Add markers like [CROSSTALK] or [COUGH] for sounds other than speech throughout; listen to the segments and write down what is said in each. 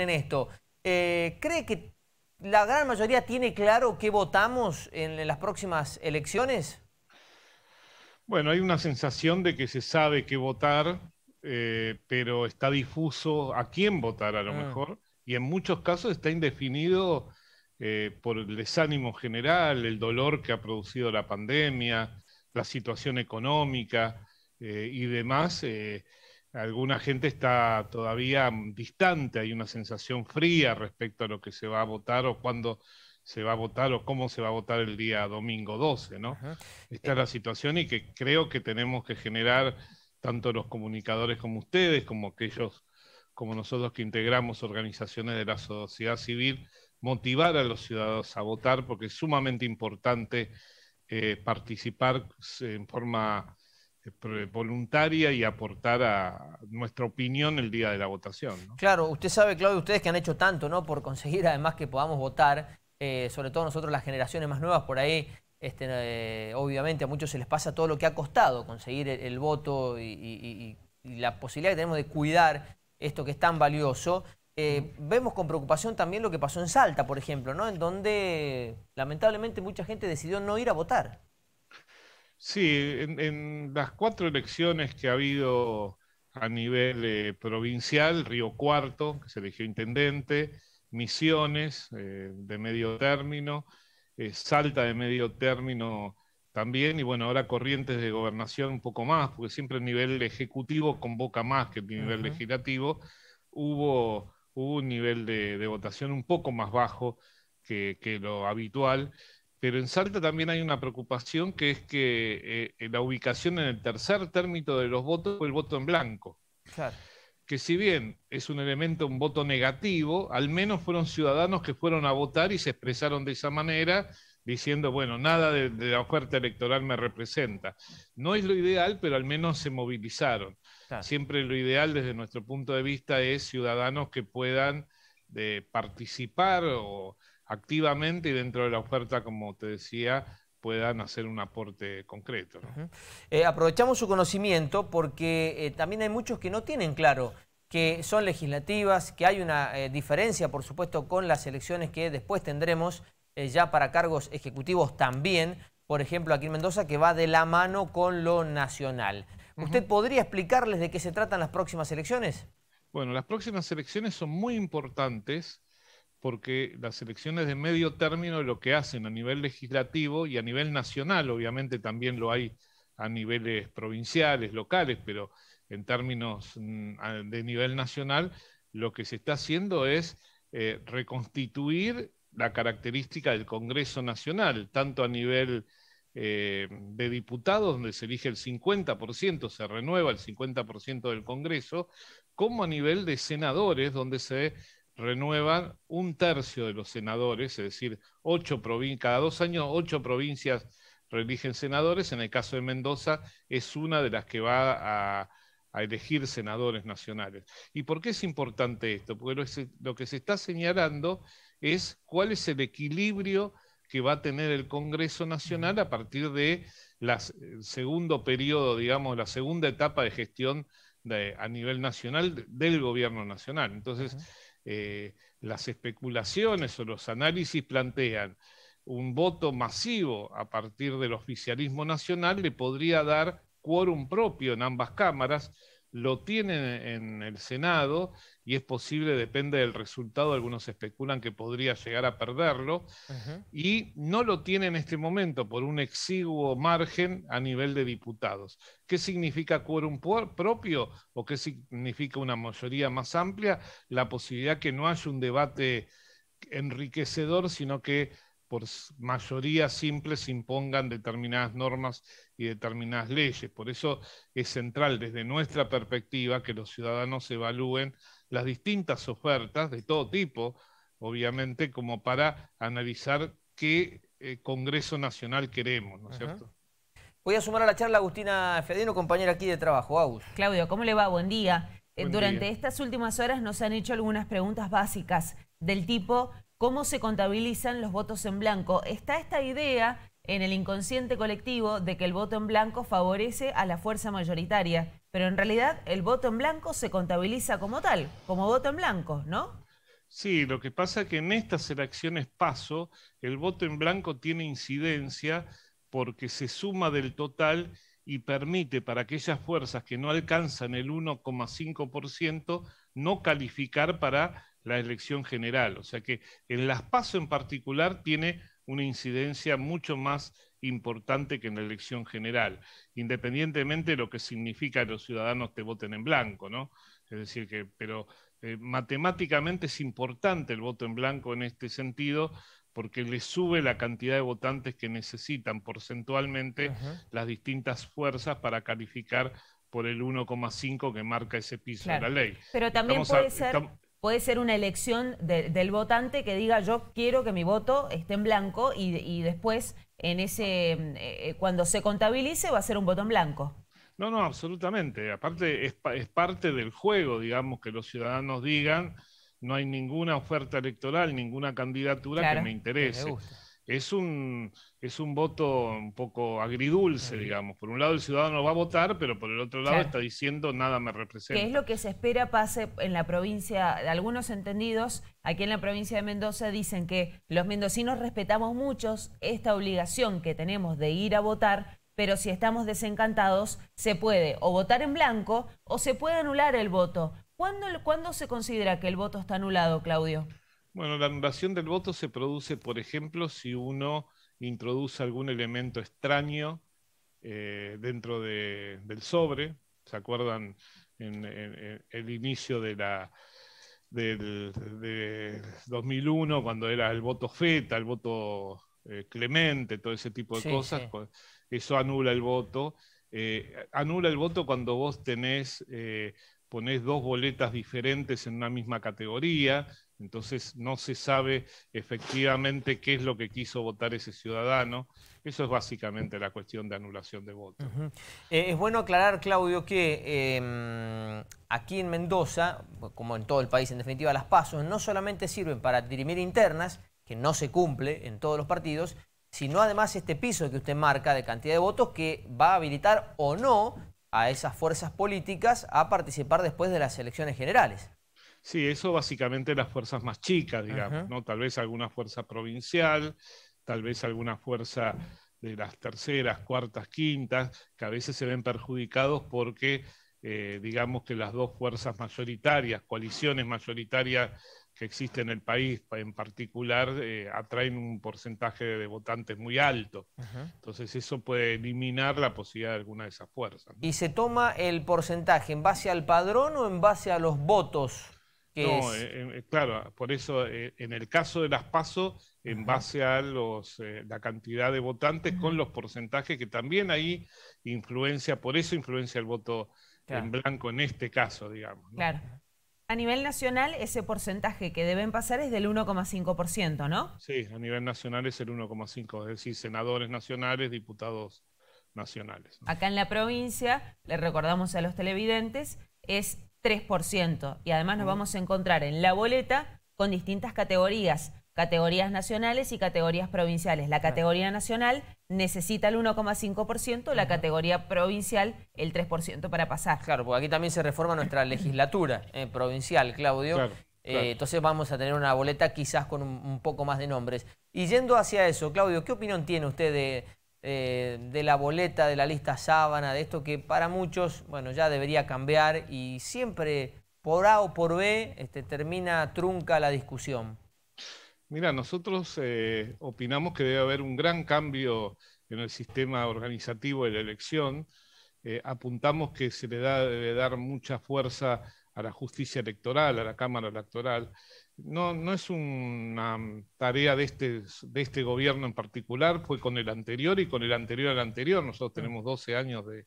en esto. Eh, ¿Cree que la gran mayoría tiene claro qué votamos en las próximas elecciones? Bueno, hay una sensación de que se sabe qué votar, eh, pero está difuso a quién votar a lo ah. mejor, y en muchos casos está indefinido eh, por el desánimo general, el dolor que ha producido la pandemia, la situación económica y demás, alguna gente está todavía distante, hay una sensación fría respecto a lo que se va a votar o cuándo se va a votar o cómo se va a votar el día domingo 12, ¿no? Esta es la situación y que creo que tenemos que generar tanto los comunicadores como ustedes, como aquellos como nosotros que integramos organizaciones de la sociedad civil, motivar a los ciudadanos a votar porque es sumamente importante eh, participar eh, en forma eh, voluntaria y aportar a nuestra opinión el día de la votación. Claro, usted sabe, Claudio, ustedes que han hecho tanto ¿no? por conseguir además que podamos votar, eh, sobre todo nosotros las generaciones más nuevas por ahí, este, eh, obviamente a muchos se les pasa todo lo que ha costado conseguir el, voto y, la posibilidad que tenemos de cuidar esto que es tan valioso. vemos con preocupación también lo que pasó en Salta, por ejemplo, ¿no? en donde lamentablemente mucha gente decidió no ir a votar. Sí, en, las cuatro elecciones que ha habido a nivel eh, provincial, Río Cuarto, que se eligió intendente, Misiones eh, de medio término, eh, Salta de medio término también, y bueno, ahora Corrientes de Gobernación un poco más, porque siempre el nivel ejecutivo convoca más que el nivel legislativo, hubo, un nivel de, votación un poco más bajo que lo habitual. Pero en Salta también hay una preocupación que es que eh, eh, la ubicación en el tercer término de los votos fue el voto en blanco. Que si bien es un elemento, un voto negativo, al menos fueron ciudadanos que fueron a votar y se expresaron de esa manera, diciendo, bueno, nada de, la oferta electoral me representa. No es lo ideal, pero al menos se movilizaron. Siempre lo ideal desde nuestro punto de vista es ciudadanos que puedan eh, participar o activamente y dentro de la oferta, como te decía, puedan hacer un aporte concreto. Eh, aprovechamos su conocimiento porque eh, también hay muchos que no tienen claro que son legislativas, que hay una eh, diferencia, por supuesto, con las elecciones que después tendremos ya para cargos ejecutivos también, por ejemplo, aquí en Mendoza, que va de la mano con lo nacional. ¿Usted podría explicarles de qué se tratan las próximas elecciones? Bueno, las próximas elecciones son muy importantes porque las elecciones de medio término lo que hacen a nivel legislativo y a nivel nacional, obviamente también lo hay a niveles provinciales, locales, pero en términos mm, de nivel nacional, lo que se está haciendo es eh, reconstituir la característica del Congreso Nacional, tanto a nivel eh, de diputados, donde se elige el 50%, se renueva el 50% del Congreso, como a nivel de senadores, donde se renuevan un tercio de los senadores, es decir, ocho cada dos años ocho provincias reeligen senadores. En el caso de Mendoza es una de las que va a, elegir senadores nacionales. ¿Y por qué es importante esto? Porque lo, que se está señalando es cuál es el equilibrio que va a tener el Congreso Nacional a partir de las, segundo periodo, digamos, la segunda etapa de gestión a nivel nacional del gobierno nacional. Entonces, eh, las especulaciones o los análisis plantean un voto masivo a partir del oficialismo nacional le podría dar quórum propio en ambas cámaras, lo tienen en el Senado y es posible, depende del resultado, algunos especulan que podría llegar a perderlo, y no lo tiene en este momento por un exiguo margen a nivel de diputados. ¿Qué significa quórum propio o qué significa una mayoría más amplia? La posibilidad que no haya un debate enriquecedor, sino que por mayoría simple se impongan determinadas normas y determinadas leyes. Por eso es central desde nuestra perspectiva que los ciudadanos evalúen las distintas ofertas de todo tipo, obviamente, como para analizar qué eh, Congreso Nacional queremos, ¿no es cierto? Voy a sumar a la charla Agustina Fedino, compañera aquí de trabajo, Claudio, ¿cómo le va? Buen día. Durante estas últimas horas nos han hecho algunas preguntas básicas del tipo cómo se contabilizan los votos en blanco. Está esta idea en el inconsciente colectivo de que el voto en blanco favorece a la fuerza mayoritaria, pero en realidad el voto en blanco se contabiliza como tal, como voto en blanco, ¿no? Sí, lo que pasa es que en estas elecciones paso, el voto en blanco tiene incidencia porque se suma del total y permite para aquellas fuerzas que no alcanzan el 1,5% no calificar para la elección general. O sea que en las PASO en particular tiene una incidencia mucho más importante que en la elección general, independientemente de lo que significa que los ciudadanos te voten en blanco, ¿no? Es decir, que, pero eh, matemáticamente es importante el voto en blanco en este sentido, porque le sube la cantidad de votantes que necesitan porcentualmente las distintas fuerzas para calificar por el 1,5 que marca ese piso de la ley. Pero también puede ser puede ser una elección del votante que diga yo quiero que mi voto esté en blanco y, después en ese eh, eh, cuando se contabilice va a ser un voto en blanco. No, no, absolutamente. Aparte es, parte del juego, digamos, que los ciudadanos digan no hay ninguna oferta electoral, ninguna candidatura que me interese es un, es un voto un poco agridulce, digamos. Por un lado el ciudadano va a votar, pero por el otro lado está diciendo nada me representa. qué es lo que se espera pase en la provincia, algunos entendidos aquí en la provincia de Mendoza dicen que los mendocinos respetamos mucho esta obligación que tenemos de ir a votar, pero si estamos desencantados se puede o votar en blanco o se puede anular el voto. ¿Cuándo se considera que el voto está anulado, Claudio? Bueno, la anulación del voto se produce, por ejemplo, si uno introduce algún elemento extraño eh, dentro del sobre. ¿Se acuerdan en, el inicio de la, del, 2001, cuando era el voto Feta, el voto eh, Clemente, todo ese tipo de cosas? Eso anula el voto. Eh, anula el voto cuando vos tenés, ponés dos boletas diferentes en una misma categoría entonces no se sabe efectivamente qué es lo que quiso votar ese ciudadano. Eso es básicamente la cuestión de anulación de votos. Eh, es bueno aclarar, Claudio, que em, aquí en Mendoza, como en todo el país, en definitiva, las pasos no solamente sirven para dirimir internas, que no se cumple en todos los partidos, sino además este piso que usted marca de cantidad de votos que va a habilitar o no a esas fuerzas políticas a participar después de las elecciones generales. Sí, eso básicamente las fuerzas más chicas, digamos, ¿no? Tal vez alguna fuerza provincial, tal vez alguna fuerza de las terceras, cuartas, quintas, que a veces se ven perjudicados porque, eh, digamos que las dos fuerzas mayoritarias, coaliciones mayoritarias que existen en el país, en particular, eh, atraen un porcentaje de votantes muy alto. Entonces eso puede eliminar la posibilidad de alguna de esas fuerzas. ¿Y se toma el porcentaje en base al padrón o en base a los votos? no, eh, eh, claro, ah, por eso eh, en el caso de las PASO, en base a los, la cantidad de votantes con los porcentajes que también ahí influencia, por eso influencia el voto en blanco en este caso, digamos. Claro. A nivel nacional, ese porcentaje que deben pasar es del 1,5%, ¿no? Sí, a nivel nacional es el 1,5%, es decir, senadores nacionales, diputados nacionales. Acá en la provincia, le recordamos a los televidentes, es 3%. Y además nos vamos a encontrar en la boleta con distintas categorías, categorías nacionales y categorías provinciales. La categoría nacional necesita el 1,5%, la categoría provincial el 3% para pasar. Claro, porque aquí también se reforma nuestra [COUGHS] legislatura eh, provincial, Claudio. Eh, entonces vamos a tener una boleta quizás con un, poco más de nombres. Y yendo hacia eso, Claudio, ¿qué opinión tiene usted de, eh, de la boleta, de la lista sábana, de esto que para muchos, bueno, ya debería cambiar y siempre por A o por B este, termina trunca la discusión. Mira, nosotros eh, opinamos que debe haber un gran cambio en el sistema organizativo de la elección. Eh, apuntamos que se le debe dar mucha fuerza a la justicia electoral, a la Cámara Electoral. No, no es una tarea de este, de este gobierno en particular, fue con el anterior y con el anterior al anterior. Nosotros tenemos 12 años de,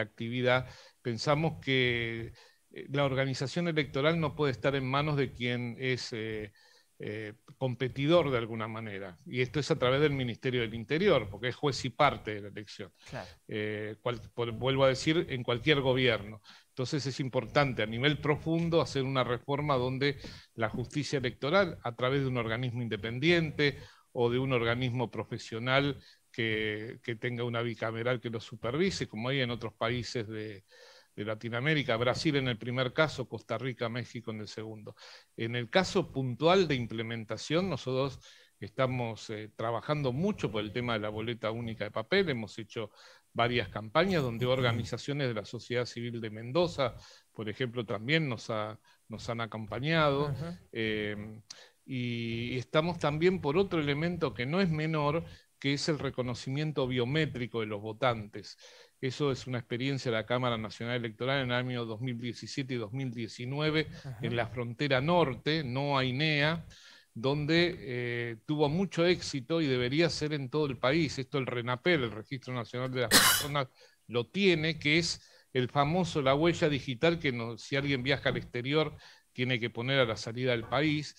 actividad. Pensamos que eh, la organización electoral no puede estar en manos de quien es... Eh, eh, competidor de alguna manera. Y esto es a través del Ministerio del Interior, porque es juez y parte de la elección. Eh, vuelvo a decir, en cualquier gobierno. Entonces es importante a nivel profundo hacer una reforma donde la justicia electoral, a través de un organismo independiente o de un organismo profesional que, que tenga una bicameral que lo supervise, como hay en otros países de, de Latinoamérica, Brasil en el primer caso, Costa Rica, México en el segundo. En el caso puntual de implementación, nosotros estamos eh, trabajando mucho por el tema de la boleta única de papel, hemos hecho varias campañas donde organizaciones de la sociedad civil de Mendoza, por ejemplo, también nos, nos han acompañado. Em, y estamos también por otro elemento que no es menor, que es el reconocimiento biométrico de los votantes. Eso es una experiencia de la Cámara Nacional Electoral en el año 2017 y 2019 en la frontera norte, no INEA, donde eh, tuvo mucho éxito y debería ser en todo el país. Esto el RENAPEL, el Registro Nacional de las Personas, lo tiene, que es el famoso la huella digital que si alguien viaja al exterior tiene que poner a la salida del país.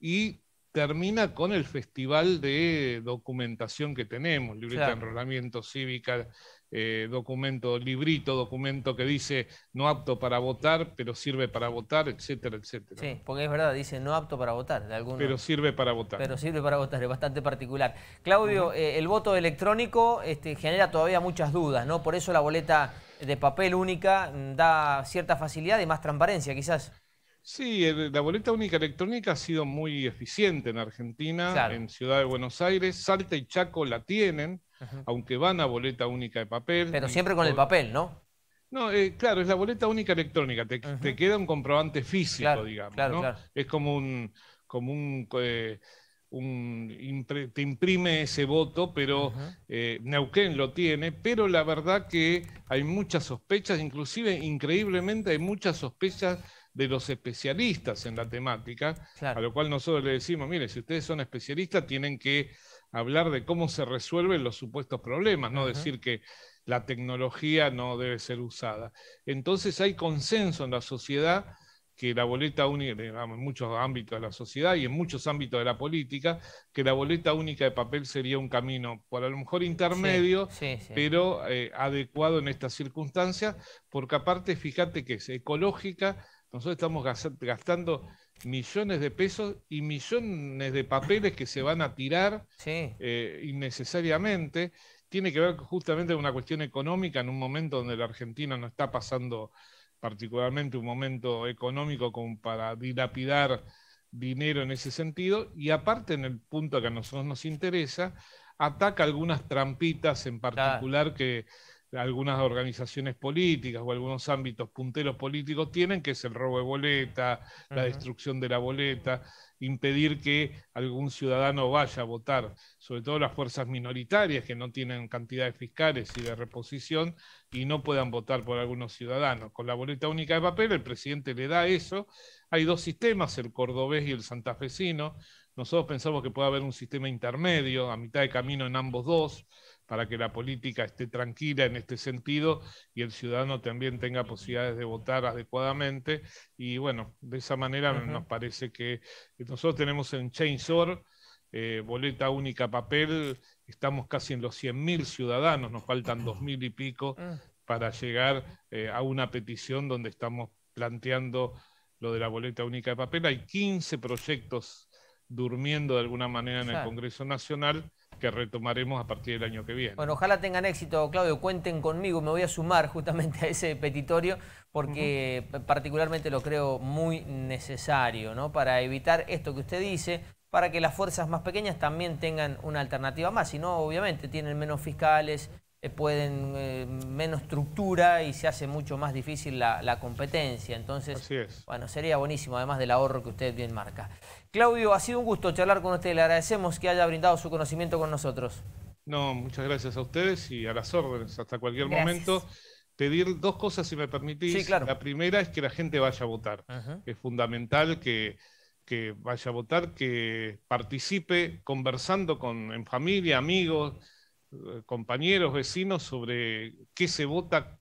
Y termina con el festival de documentación que tenemos, libreta de enrolamiento cívica, eh, documento, librito, documento que dice no apto para votar, pero sirve para votar, etcétera, etcétera. Sí, porque es verdad, dice no apto para votar. De algunos, pero sirve para votar. Pero sirve para votar, es bastante particular. Claudio, eh, el voto electrónico este, genera todavía muchas dudas, ¿no? Por eso la boleta de papel única mm, da cierta facilidad y más transparencia, quizás. Sí, la boleta única electrónica ha sido muy eficiente en Argentina, en Ciudad de Buenos Aires. Salta y Chaco la tienen aunque van a boleta única de papel. Pero siempre con el papel, ¿no? No, eh, claro, es la boleta única electrónica, te, queda un comprobante físico, digamos. Claro, claro. Es como un, como eh, te imprime ese voto, pero eh, Neuquén lo tiene, pero la verdad que hay muchas sospechas, inclusive increíblemente hay muchas sospechas de los especialistas en la temática, a lo cual nosotros le decimos, mire, si ustedes son especialistas, tienen que hablar de cómo se resuelven los supuestos problemas, no decir que la tecnología no debe ser usada. Entonces hay consenso en la sociedad que la boleta única, digamos, en muchos ámbitos de la sociedad y en muchos ámbitos de la política, que la boleta única de papel sería un camino, por a lo mejor intermedio, pero eh, adecuado en estas circunstancias, porque aparte, fíjate que es ecológica, nosotros estamos gastando millones de pesos y millones de papeles que se van a tirar eh, innecesariamente. Tiene que ver justamente con una cuestión económica en un momento donde la Argentina no está pasando particularmente un momento económico como para dilapidar dinero en ese sentido. Y aparte, en el punto que a nosotros nos interesa, ataca algunas trampitas en particular que algunas organizaciones políticas o algunos ámbitos punteros políticos tienen, que es el robo de boleta, la destrucción de la boleta, impedir que algún ciudadano vaya a votar, sobre todo las fuerzas minoritarias que no tienen cantidades fiscales y de reposición y no puedan votar por algunos ciudadanos. Con la boleta única de papel el presidente le da eso. Hay dos sistemas, el cordobés y el santafesino. Nosotros pensamos que puede haber un sistema intermedio, a mitad de camino en ambos dos para que la política esté tranquila en este sentido y el ciudadano también tenga posibilidades de votar adecuadamente. Y bueno, de esa manera nos parece que nosotros tenemos en Chainsaw, eh, boleta única papel, estamos casi en los 100.000 ciudadanos, nos faltan 2.000 y pico ah. para llegar eh, a una petición donde estamos planteando lo de la boleta única de papel. Hay 15 proyectos durmiendo de alguna manera en el Congreso Nacional que retomaremos a partir del año que viene. Bueno, ojalá tengan éxito, Claudio, cuenten conmigo, me voy a sumar justamente a ese petitorio porque particularmente lo creo muy necesario, ¿no? Para evitar esto que usted dice, para que las fuerzas más pequeñas también tengan una alternativa más, si no, obviamente, tienen menos fiscales, eh, pueden eh, menos estructura y se hace mucho más difícil la, competencia. Entonces, bueno, sería buenísimo, además del ahorro que usted bien marca. Claudio, ha sido un gusto charlar con usted. Le agradecemos que haya brindado su conocimiento con nosotros. No, muchas gracias a ustedes y a las órdenes hasta cualquier momento. Pedir dos cosas, si me permitís. Sí, claro. La primera es que la gente vaya a votar. Es fundamental que, vaya a votar, que participe conversando con, en familia, amigos eh, compañeros, vecinos, sobre qué se vota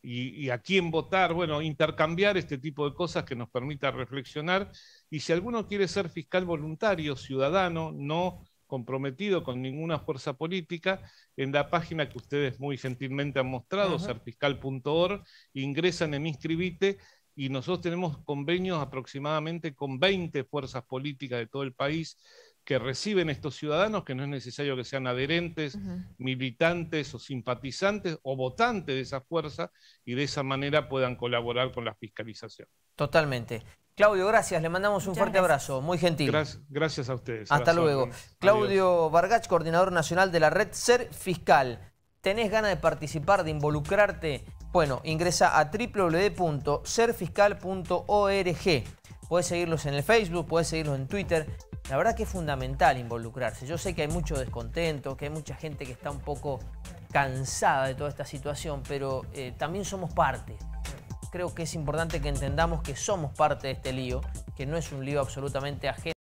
y, a quién votar. Bueno, intercambiar este tipo de cosas que nos permita reflexionar. Y si alguno quiere ser fiscal voluntario, ciudadano, no comprometido con ninguna fuerza política, en la página que ustedes muy gentilmente han mostrado, serfiscal.org, ingresan en inscribite y nosotros tenemos convenios aproximadamente con 20 fuerzas políticas de todo el país que reciben estos ciudadanos, que no es necesario que sean adherentes, militantes o simpatizantes o votantes de esa fuerza y de esa manera puedan colaborar con la fiscalización. Totalmente. Claudio, gracias. Le mandamos un fuerte abrazo. Muy gentil. Gracias, a ustedes. Hasta luego. Claudio Vargas, coordinador nacional de la red Ser Fiscal. ¿Tenés ganas de participar, de involucrarte? Bueno, ingresa a www.serfiscal.org. Puedes seguirlos en el Facebook, puedes seguirlos en Twitter la verdad que es fundamental involucrarse. Yo sé que hay mucho descontento, que hay mucha gente que está un poco cansada de toda esta situación, pero eh, también somos parte. Creo que es importante que entendamos que somos parte de este lío, que no es un lío absolutamente ajeno.